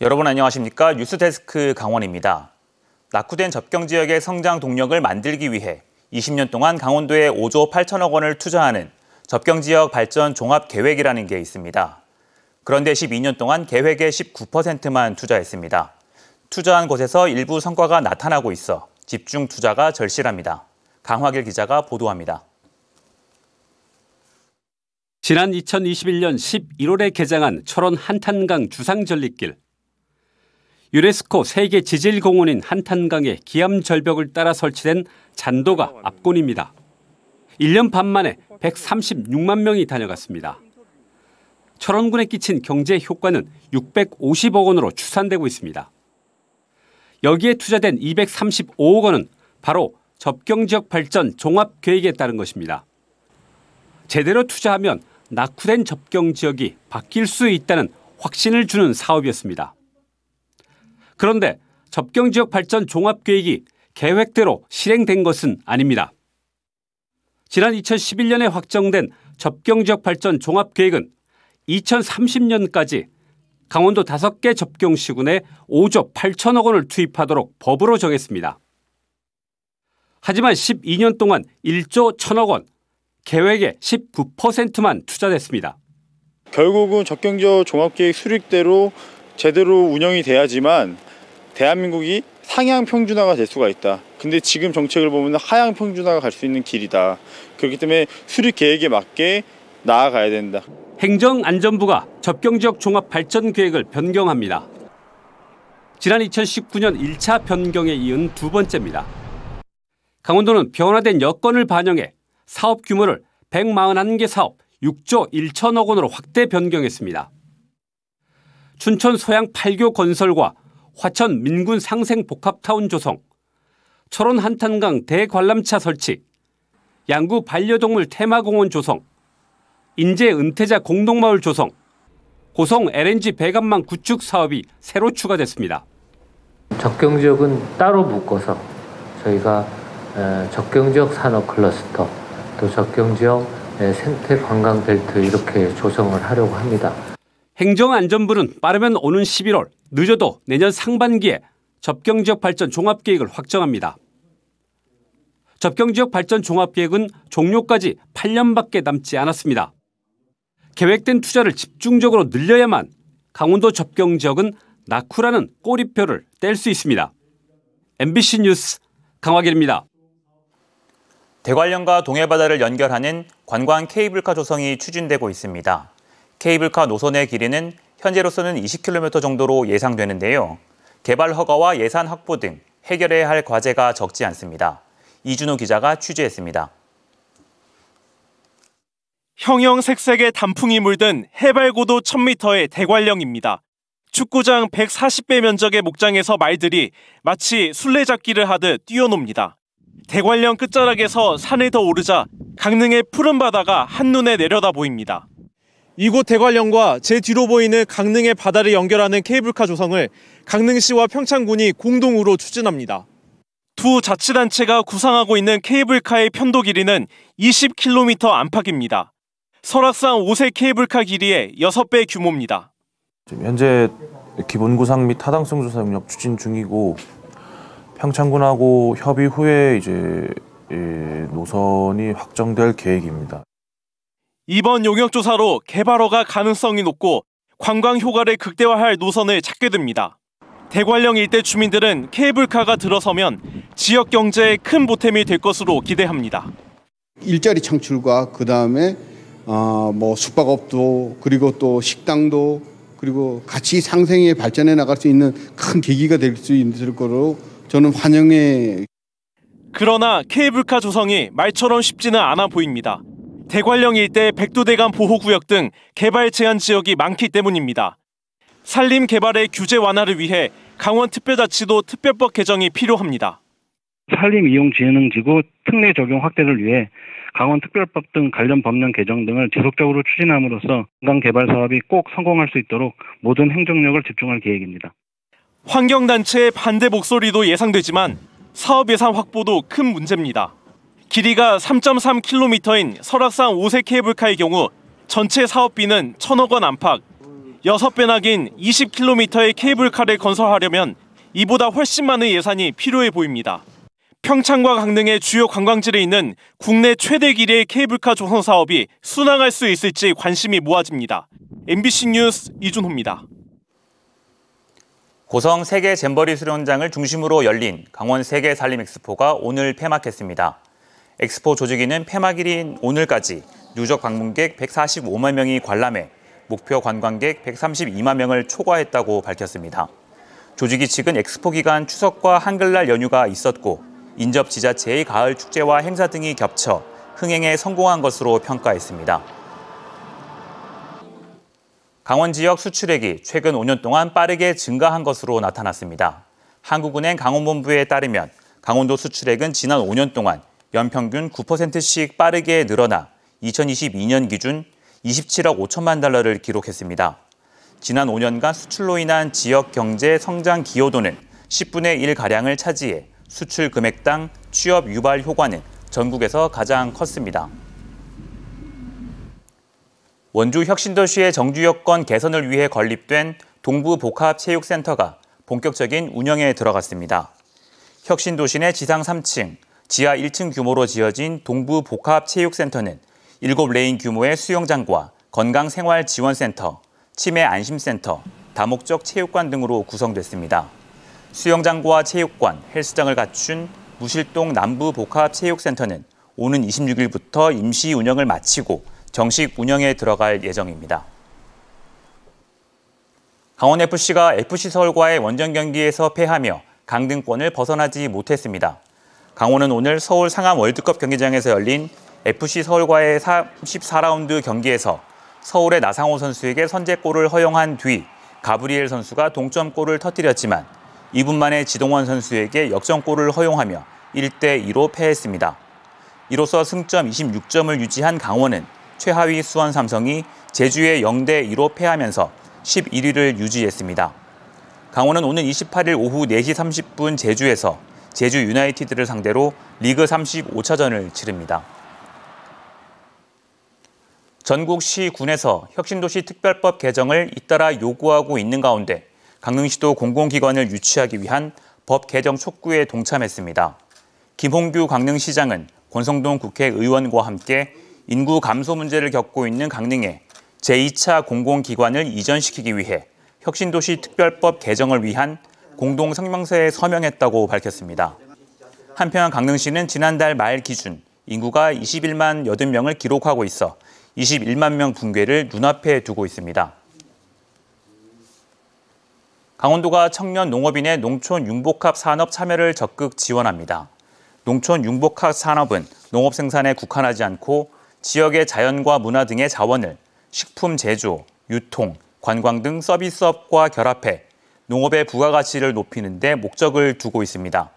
여러분 안녕하십니까? 뉴스데스크 강원입니다. 낙후된 접경 지역의 성장 동력을 만들기 위해 20년 동안 강원도에 5조 8천억 원을 투자하는 접경 지역 발전 종합 계획이라는 게 있습니다. 그런데 12년 동안 계획의 19%만 투자했습니다. 투자한 곳에서 일부 성과가 나타나고 있어 집중 투자가 절실합니다. 강화길 기자가 보도합니다. 지난 2021년 11월에 개장한 철원 한탄강 주상절리길 유네스코 세계 지질공원인 한탄강의 기암 절벽을 따라 설치된 잔도가 압권입니다. 1년 반 만에 136만 명이 다녀갔습니다. 철원군에 끼친 경제 효과는 650억 원으로 추산되고 있습니다. 여기에 투자된 235억 원은 바로 접경지역 발전 종합계획에 따른 것입니다. 제대로 투자하면 낙후된 접경지역이 바뀔 수 있다는 확신을 주는 사업이었습니다. 그런데 접경지역 발전 종합계획이 계획대로 실행된 것은 아닙니다. 지난 2011년에 확정된 접경지역 발전 종합계획은 2030년까지 강원도 5개 접경시군에 5조 8천억 원을 투입하도록 법으로 정했습니다. 하지만 12년 동안 1조 1천억 원, 계획의 19%만 투자됐습니다. 결국은 접경지역 종합계획 수립대로 제대로 운영이 돼야지만 대한민국이 상향 평준화가 될 수가 있다. 근데 지금 정책을 보면 하향 평준화가 갈 수 있는 길이다. 그렇기 때문에 수립 계획에 맞게 나아가야 된다. 행정안전부가 접경지역 종합발전 계획을 변경합니다. 지난 2019년 1차 변경에 이은 두 번째입니다. 강원도는 변화된 여건을 반영해 사업 규모를 141개 사업 6조 1천억 원으로 확대 변경했습니다. 춘천 소양 8교 건설과 화천 민군 상생 복합타운 조성, 철원 한탄강 대관람차 설치, 양구 반려동물 테마공원 조성, 인제 은퇴자 공동마을 조성, 고성 LNG 배관망 구축 사업이 새로 추가됐습니다. 적경 지역은 따로 묶어서 저희가 적경 지역 산업 클러스터, 또 적경 지역 생태 관광 벨트 이렇게 조성을 하려고 합니다. 행정안전부는 빠르면 오는 11월 늦어도 내년 상반기에 접경지역 발전 종합계획을 확정합니다. 접경지역 발전 종합계획은 종료까지 8년밖에 남지 않았습니다. 계획된 투자를 집중적으로 늘려야만 강원도 접경지역은 낙후라는 꼬리표를 뗄 수 있습니다. MBC 뉴스 강화길입니다. 대관령과 동해바다를 연결하는 관광 케이블카 조성이 추진되고 있습니다. 케이블카 노선의 길이는 현재로서는 20km 정도로 예상되는데요. 개발 허가와 예산 확보 등 해결해야 할 과제가 적지 않습니다. 이준호 기자가 취재했습니다. 형형색색의 단풍이 물든 해발고도 1000m의 대관령입니다. 축구장 140배 면적의 목장에서 말들이 마치 술래잡기를 하듯 뛰어놉니다. 대관령 끝자락에서 산을 더 오르자 강릉의 푸른 바다가 한눈에 내려다 보입니다. 이곳 대관령과 제 뒤로 보이는 강릉의 바다를 연결하는 케이블카 조성을 강릉시와 평창군이 공동으로 추진합니다. 두 자치단체가 구상하고 있는 케이블카의 편도 길이는 20km 안팎입니다. 설악산 5세 케이블카 길이의 6배 규모입니다. 현재 기본 구상 및 타당성 조사 영역 추진 중이고 평창군하고 협의 후에 이제 예, 노선이 확정될 계획입니다. 이번 용역조사로 개발허가 가능성이 높고 관광 효과를 극대화할 노선을 찾게 됩니다. 대관령 일대 주민들은 케이블카가 들어서면 지역 경제에 큰 보탬이 될 것으로 기대합니다. 일자리 창출과 그 다음에 어, 뭐 숙박업도 그리고 또 식당도 그리고 같이 상생에 발전해 나갈 수 있는 큰 계기가 될 수 있을 거로 저는 환영해. 그러나 케이블카 조성이 말처럼 쉽지는 않아 보입니다. 대관령 일대 백두대간 보호구역 등 개발 제한 지역이 많기 때문입니다. 산림 개발의 규제 완화를 위해 강원특별자치도 특별법 개정이 필요합니다. 산림 이용 지능지구 특례 적용 확대를 위해 강원특별법 등 관련 법령 개정 등을 지속적으로 추진함으로써 관광개발 사업이 꼭 성공할 수 있도록 모든 행정력을 집중할 계획입니다. 환경단체의 반대 목소리도 예상되지만 사업 예산 확보도 큰 문제입니다. 길이가 3.3km인 설악산 오색 케이블카의 경우 전체 사업비는 천억 원 안팎, 6배나 긴 20km의 케이블카를 건설하려면 이보다 훨씬 많은 예산이 필요해 보입니다. 평창과 강릉의 주요 관광지에 있는 국내 최대 길이의 케이블카 조성 사업이 순항할 수 있을지 관심이 모아집니다. MBC 뉴스 이준호입니다. 고성 세계 잼버리 수련장을 중심으로 열린 강원 세계 살림 엑스포가 오늘 폐막했습니다. 엑스포 조직위는 폐막일인 오늘까지 누적 방문객 145만 명이 관람해 목표 관광객 132만 명을 초과했다고 밝혔습니다. 조직위 측은 엑스포 기간 추석과 한글날 연휴가 있었고 인접 지자체의 가을 축제와 행사 등이 겹쳐 흥행에 성공한 것으로 평가했습니다. 강원 지역 수출액이 최근 5년 동안 빠르게 증가한 것으로 나타났습니다. 한국은행 강원본부에 따르면 강원도 수출액은 지난 5년 동안 연평균 9%씩 빠르게 늘어나 2022년 기준 27억 5천만 달러를 기록했습니다. 지난 5년간 수출로 인한 지역 경제 성장 기여도는 10분의 1가량을 차지해 수출 금액당 취업 유발 효과는 전국에서 가장 컸습니다. 원주 혁신도시의 정주여건 개선을 위해 건립된 동부복합체육센터가 본격적인 운영에 들어갔습니다. 혁신도시 내 지상 3층, 지하 1층 규모로 지어진 동부 복합체육센터는 7레인 규모의 수영장과 건강생활지원센터, 치매안심센터, 다목적 체육관 등으로 구성됐습니다. 수영장과 체육관, 헬스장을 갖춘 무실동 남부복합체육센터는 오는 26일부터 임시 운영을 마치고 정식 운영에 들어갈 예정입니다. 강원FC가 FC 서울과의 원정 경기에서 패하며 강등권을 벗어나지 못했습니다. 강원은 오늘 서울 상암 월드컵 경기장에서 열린 FC 서울과의 1 4라운드 경기에서 서울의 나상호 선수에게 선제골을 허용한 뒤 가브리엘 선수가 동점골을 터뜨렸지만 2분 만에 지동원 선수에게 역전골을 허용하며 1대 2로 패했습니다. 이로써 승점 26점을 유지한 강원은 최하위 수원 삼성이 제주에 0대 2로 패하면서 11위를 유지했습니다. 강원은 오는 28일 오후 4시 30분 제주에서 제주 유나이티드를 상대로 리그 35차전을 치릅니다. 전국 시 군에서 혁신도시 특별법 개정을 잇따라 요구하고 있는 가운데 강릉시도 공공기관을 유치하기 위한 법 개정 촉구에 동참했습니다. 김홍규 강릉시장은 권성동 국회의원과 함께 인구 감소 문제를 겪고 있는 강릉에 제2차 공공기관을 이전시키기 위해 혁신도시 특별법 개정을 위한 공동 성명서에 서명했다고 밝혔습니다. 한편 강릉시는 지난달 말 기준 인구가 21만 80명을 기록하고 있어 21만 명 붕괴를 눈앞에 두고 있습니다. 강원도가 청년 농업인의 농촌 융복합 산업 참여를 적극 지원합니다. 농촌 융복합 산업은 농업 생산에 국한하지 않고 지역의 자연과 문화 등의 자원을 식품 제조, 유통, 관광 등 서비스업과 결합해 농업의 부가가치를 높이는 데 목적을 두고 있습니다.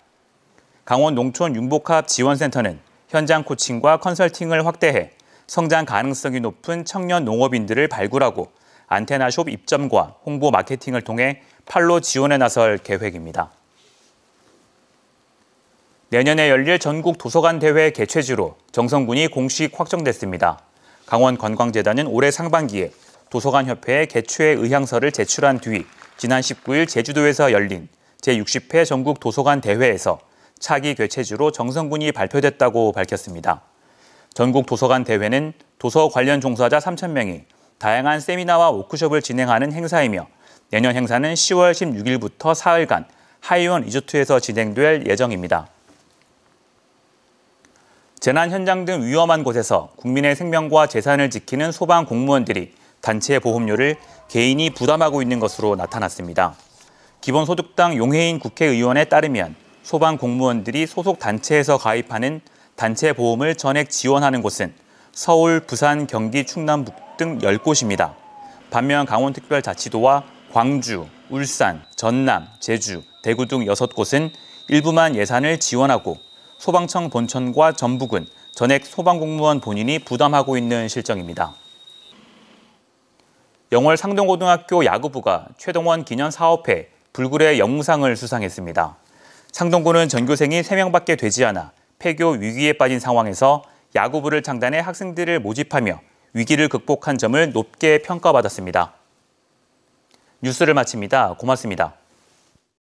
강원 농촌 융복합 지원센터는 현장 코칭과 컨설팅을 확대해 성장 가능성이 높은 청년 농업인들을 발굴하고 안테나숍 입점과 홍보 마케팅을 통해 팔로 지원에 나설 계획입니다. 내년에 열릴 전국 도서관 대회 개최지로 정성군이 공식 확정됐습니다. 강원관광재단은 올해 상반기에 도서관협회에 개최 의향서를 제출한 뒤 지난 19일 제주도에서 열린 제60회 전국 도서관 대회에서 차기 괴체주로 정성군이 발표됐다고 밝혔습니다. 전국 도서관 대회는 도서 관련 종사자 3,000명이 다양한 세미나와 워크숍을 진행하는 행사이며 내년 행사는 10월 16일부터 4일간 하이원 리조트에서 진행될 예정입니다. 재난 현장 등 위험한 곳에서 국민의 생명과 재산을 지키는 소방 공무원들이 단체 보험료를 개인이 부담하고 있는 것으로 나타났습니다. 기본소득당 용해인 국회의원에 따르면 소방 공무원들이 소속 단체에서 가입하는 단체 보험을 전액 지원하는 곳은 서울, 부산, 경기, 충남 등 10곳입니다. 반면 강원특별자치도와 광주, 울산, 전남, 제주, 대구 등 6곳은 일부만 예산을 지원하고 소방청 본청과 전북은 전액 소방공무원 본인이 부담하고 있는 실정입니다. 영월 상동고등학교 야구부가 최동원 기념사업회 불굴의 영상을 웅 수상했습니다. 상동고는 전교생이 3명밖에 되지 않아 폐교 위기에 빠진 상황에서 야구부를 창단해 학생들을 모집하며 위기를 극복한 점을 높게 평가받았습니다. 뉴스를 마칩니다. 고맙습니다.